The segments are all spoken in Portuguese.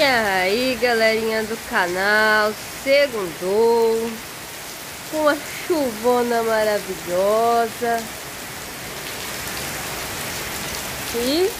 E aí, galerinha do canal, segundou com a chuvona maravilhosa. E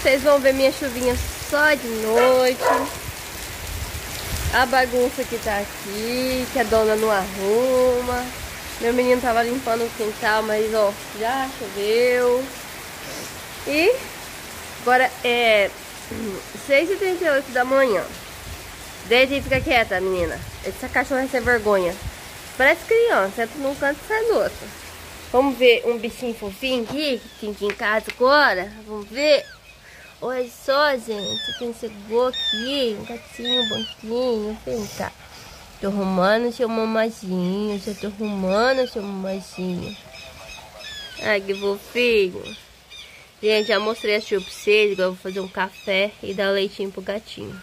vocês vão ver minha chuvinha só de noite. A bagunça que tá aqui, que a dona não arruma. Meu menino tava limpando o quintal, mas ó, já choveu. E agora é 6h38 da manhã. Deita e fica quieta, menina. Essa cachorra vai ser vergonha. Parece criança, entra num canto e sai do outro. Vamos ver um bichinho fofinho aqui, que tem aqui em casa agora. Vamos ver. Olha só, gente. Quem chegou aqui? Um gatinho, um banquinho. Vem cá. Tô arrumando seu mamazinho. Já tô arrumando seu mamazinho. Ai, que fofinho. Gente, já mostrei as pra vocês, agora vou fazer um café e dar leitinho pro gatinho.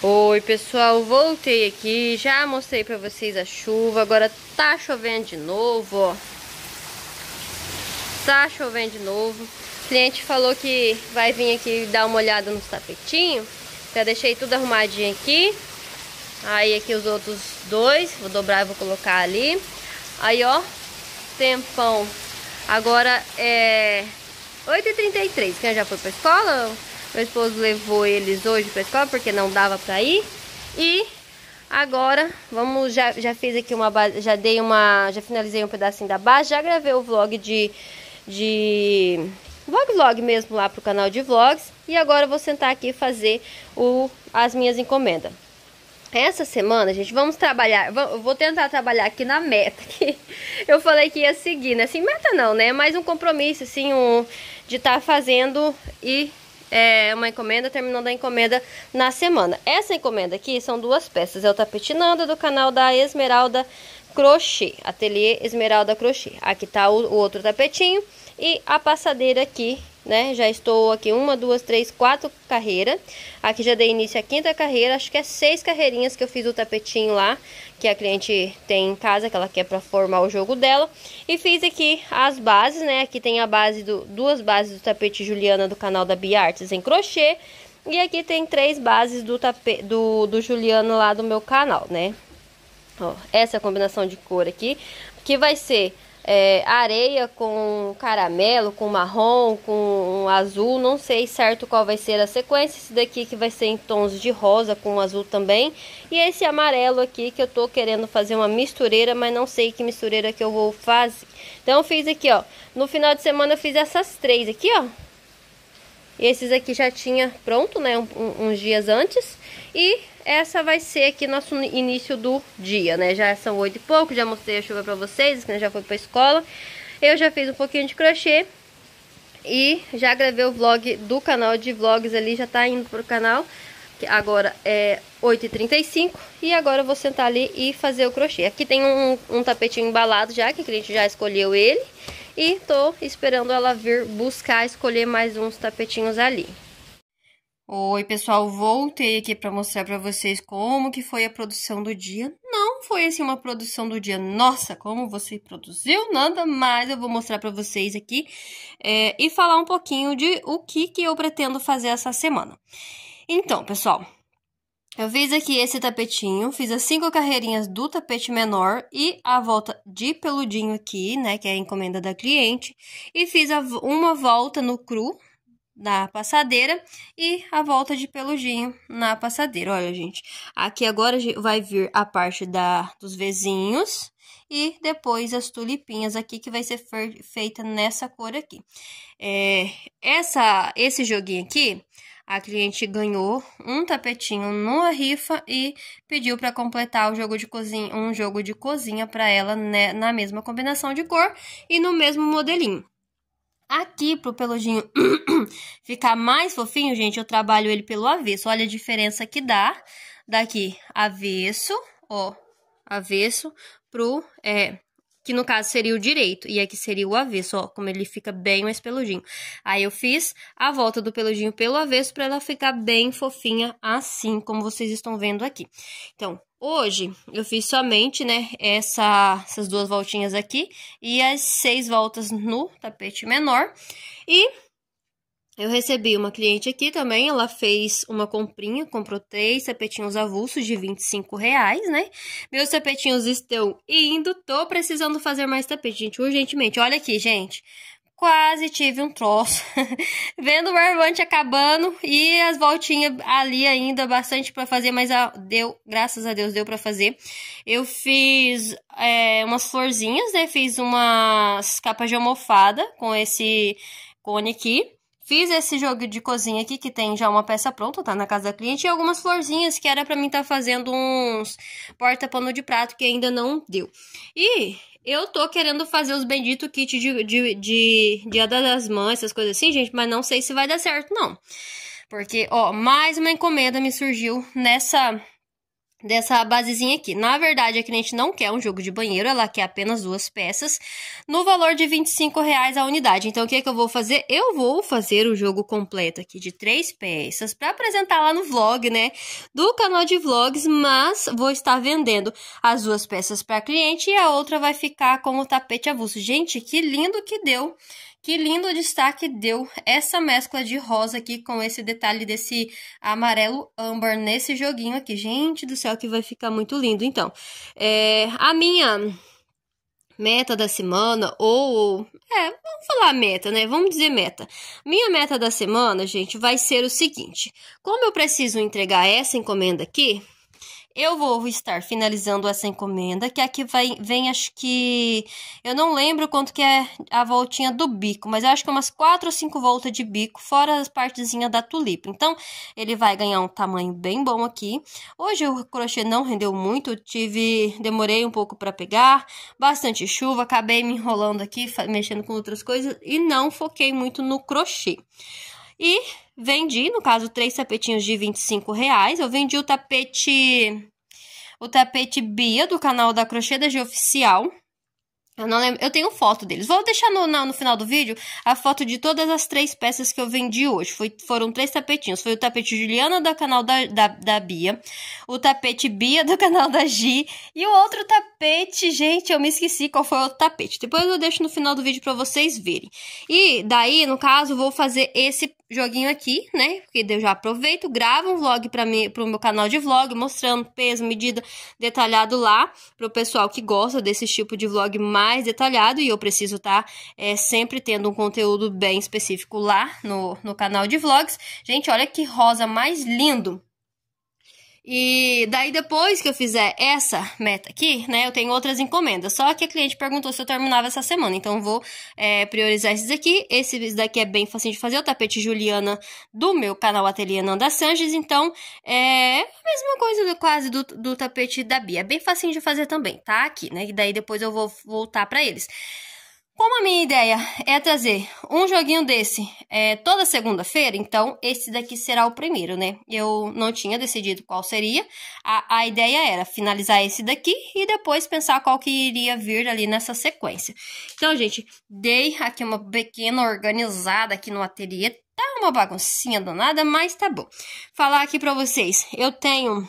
Oi, pessoal, voltei aqui, já mostrei pra vocês a chuva, agora tá chovendo de novo, ó. Tá chovendo de novo. O cliente falou que vai vir aqui dar uma olhada nos tapetinhos, já deixei tudo arrumadinho aqui. Aí aqui os outros dois, vou dobrar e vou colocar ali. Aí, ó, tempão. Agora é 8h33, quem já foi pra escola? Meu esposo levou eles hoje pra escola porque não dava pra ir. E agora, vamos, já, já fiz aqui uma base, já dei uma, já finalizei um pedacinho da base, já gravei o vlog de, de, vlog vlog mesmo lá pro canal de vlogs. E agora vou sentar aqui e fazer o, as minhas encomendas. Essa semana, gente, vamos trabalhar. Eu vou tentar trabalhar aqui na meta que eu falei que ia seguir, né? Assim, meta não, né? Mais um compromisso, assim, um, de estar tá fazendo e é, uma encomenda, terminando a encomenda na semana. Essa encomenda aqui são duas peças, é o tapetinando do canal da Esmeralda Crochê, Ateliê Esmeralda Crochê. Aqui tá o, o outro tapetinho e a passadeira aqui né? Já estou aqui uma, duas, três, quatro carreiras. Aqui já dei início à quinta carreira, acho que é seis carreirinhas que eu fiz o tapetinho lá, que a cliente tem em casa, que ela quer para formar o jogo dela. E fiz aqui as bases, né? Aqui tem a base do duas bases do tapete Juliana do canal da Biartes em crochê. E aqui tem três bases do, tapete do, do Juliano lá do meu canal, né? Ó, essa combinação de cor aqui, que vai ser é, areia com caramelo, com marrom, com um azul. Não sei certo qual vai ser a sequência. Esse daqui que vai ser em tons de rosa com azul também. E esse amarelo aqui que eu tô querendo fazer uma mistureira, mas não sei que mistureira que eu vou fazer. Então fiz aqui, ó. No final de semana eu fiz essas três aqui, ó. Esses aqui já tinha pronto, né, um, uns dias antes. E essa vai ser aqui nosso início do dia, né? Já são oito e pouco, já mostrei a chuva pra vocês, que já foi pra escola. Eu já fiz um pouquinho de crochê. E já gravei o vlog do canal de vlogs ali, já tá indo pro canal. Agora é 8h35 e agora eu vou sentar ali e fazer o crochê. Aqui tem um, um tapetinho embalado já, que a cliente já escolheu ele. E tô esperando ela vir buscar, escolher mais uns tapetinhos ali. Oi, pessoal, voltei aqui para mostrar para vocês como que foi a produção do dia. Não foi assim uma produção do dia, nossa, como você produziu, nada, mas eu vou mostrar para vocês aqui é, e falar um pouquinho de o que, que eu pretendo fazer essa semana. Então, pessoal, eu fiz aqui esse tapetinho, fiz as cinco carreirinhas do tapete menor e a volta de peludinho aqui, né, que é a encomenda da cliente. E fiz a, uma volta no cru da passadeira e a volta de peludinho na passadeira. Olha, gente, aqui agora vai vir a parte da, dos vizinhos e depois as tulipinhas aqui que vai ser feita nessa cor aqui. É, essa, esse joguinho aqui a cliente ganhou um tapetinho numa rifa e pediu para completar o jogo de cozinha, um jogo de cozinha para ela né, na mesma combinação de cor e no mesmo modelinho. Aqui, pro peludinho ficar mais fofinho, gente, eu trabalho ele pelo avesso. Olha a diferença que dá daqui avesso, ó, avesso pro é, que no caso seria o direito, e aqui é seria o avesso, ó, como ele fica bem mais peludinho. Aí eu fiz a volta do peludinho pelo avesso para ela ficar bem fofinha assim, como vocês estão vendo aqui. Então, Hoje eu fiz somente, né, essa, essas duas voltinhas aqui e as seis voltas no tapete menor. E eu recebi uma cliente aqui também, ela fez uma comprinha, comprou três tapetinhos avulsos de 25 reais, né? Meus tapetinhos estão indo, tô precisando fazer mais tapete, gente, urgentemente. Olha aqui, gente, quase tive um troço. Vendo o barbante acabando e as voltinhas ali ainda, bastante para fazer, mas deu, graças a Deus, deu para fazer. Eu fiz é, umas florzinhas, né? Fiz umas capas de almofada com esse cone aqui. Fiz esse jogo de cozinha aqui, que tem já uma peça pronta, tá na casa da cliente, e algumas florzinhas que era pra mim estar tá fazendo uns porta-pano de prato, que ainda não deu. E eu tô querendo fazer os bendito kit de, de, de Dia das Mães, essas coisas assim, gente, mas não sei se vai dar certo, não. Porque, ó, mais uma encomenda me surgiu nessa dessa basezinha aqui. Na verdade, a cliente não quer um jogo de banheiro, ela quer apenas duas peças, no valor de R$25,00 reais a unidade. Então, o que, é que eu vou fazer? Eu vou fazer o jogo completo aqui de três peças para apresentar lá no vlog, né, do canal de vlogs, mas vou estar vendendo as duas peças para cliente e a outra vai ficar como tapete avulso. Gente, que lindo que deu que lindo destaque deu essa mescla de rosa aqui com esse detalhe desse amarelo âmbar nesse joguinho aqui. Gente do céu, que vai ficar muito lindo. Então, é, a minha meta da semana, ou. É, vamos falar meta, né? Vamos dizer meta. Minha meta da semana, gente, vai ser o seguinte: como eu preciso entregar essa encomenda aqui, eu vou estar finalizando essa encomenda, que é aqui vai, vem acho que. Eu não lembro quanto que é a voltinha do bico, mas eu acho que é umas 4 ou 5 voltas de bico, fora as partezinhas da tulipa. Então, ele vai ganhar um tamanho bem bom aqui. Hoje o crochê não rendeu muito, tive. demorei um pouco para pegar, bastante chuva, acabei me enrolando aqui, mexendo com outras coisas e não foquei muito no crochê. E Vendi, no caso, três tapetinhos de 25 reais. Eu vendi o tapete. O tapete Bia do canal da Crochê da G Oficial. Eu não lembro. Eu tenho foto deles. Vou deixar no, no, final do vídeo a foto de todas as três peças que eu vendi hoje. Foi, foram três tapetinhos. Foi o tapete Juliana do canal da, da, da Bia, o tapete Bia do canal da Gi e o outro tapete, gente, eu me esqueci qual foi o outro tapete. Depois eu deixo no final do vídeo para vocês verem. E daí, no caso, vou fazer esse joguinho aqui, né? Porque eu já aproveito, gravo um vlog para mim, pro meu canal de vlog, mostrando peso, medida, detalhado lá, pro pessoal que gosta desse tipo de vlog mais detalhado, e eu preciso estar tá, é, sempre tendo um conteúdo bem específico lá no, no canal de vlogs. Gente, olha que rosa mais lindo! E daí depois que eu fizer essa meta aqui, né, eu tenho outras encomendas. Só que a cliente perguntou se eu terminava essa semana, então vou é, priorizar esses aqui. Esse daqui é bem fácil de fazer, o tapete Juliana do meu canal Ateliê Nanda Sanches, então é a mesma coisa do, quase do, do tapete da Bia. É bem fácil de fazer também, tá? Aqui, né, e daí depois eu vou voltar para eles. Como a minha ideia é trazer um joguinho desse é, toda segunda-feira, então esse daqui será o primeiro, né? Eu não tinha decidido qual seria. A, a ideia era finalizar esse daqui e depois pensar qual que iria vir ali nessa sequência. Então, gente, dei aqui uma pequena organizada aqui no ateliê. Tá uma baguncinha danada, mas tá bom. Falar aqui pra vocês, eu tenho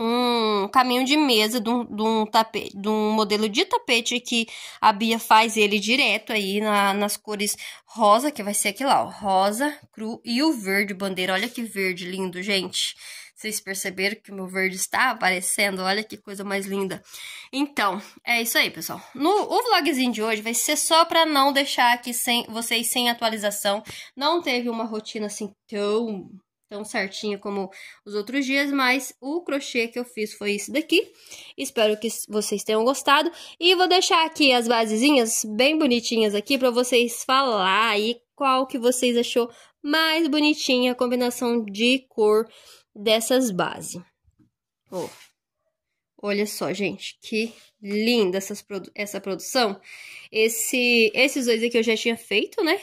um caminho de mesa de um, de um, tapete, de um modelo de tapete que a Bia faz ele direto aí na, nas cores rosa, que vai ser aqui lá, ó, rosa, cru e o verde bandeira. Olha que verde lindo, gente. Vocês perceberam que o meu verde está aparecendo? Olha que coisa mais linda. Então, é isso aí, pessoal. No, o vlogzinho de hoje vai ser só para não deixar aqui sem, vocês sem atualização. Não teve uma rotina assim tão tão certinha como os outros dias, mas o crochê que eu fiz foi isso daqui. Espero que vocês tenham gostado e vou deixar aqui as basezinhas bem bonitinhas aqui para vocês falar aí qual que vocês achou mais bonitinha a combinação de cor dessas bases. Oh, olha só, gente, que linda essas produ essa produção. Esse, esses dois aqui eu já tinha feito, né?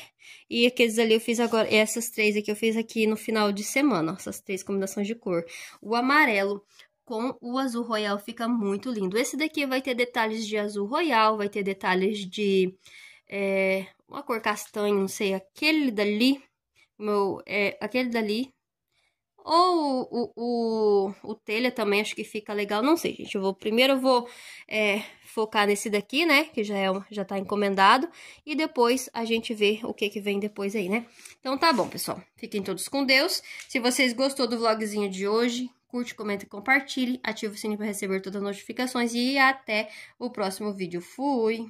E aqueles ali eu fiz agora, essas três aqui eu fiz aqui no final de semana, essas três combinações de cor. O amarelo com o azul royal fica muito lindo. Esse daqui vai ter detalhes de azul royal, vai ter detalhes de é, uma cor castanho, não sei, aquele dali, meu, é, aquele dali ou o, o, o, telha também acho que fica legal. Não sei, gente. Eu vou, primeiro eu vou é, focar nesse daqui, né? Que já, é, já tá encomendado. E depois a gente vê o que que vem depois aí, né? Então tá bom, pessoal. Fiquem todos com Deus. Se vocês gostou do vlogzinho de hoje, curte, comenta e compartilhe. Ative o sininho para receber todas as notificações. E até o próximo vídeo. Fui!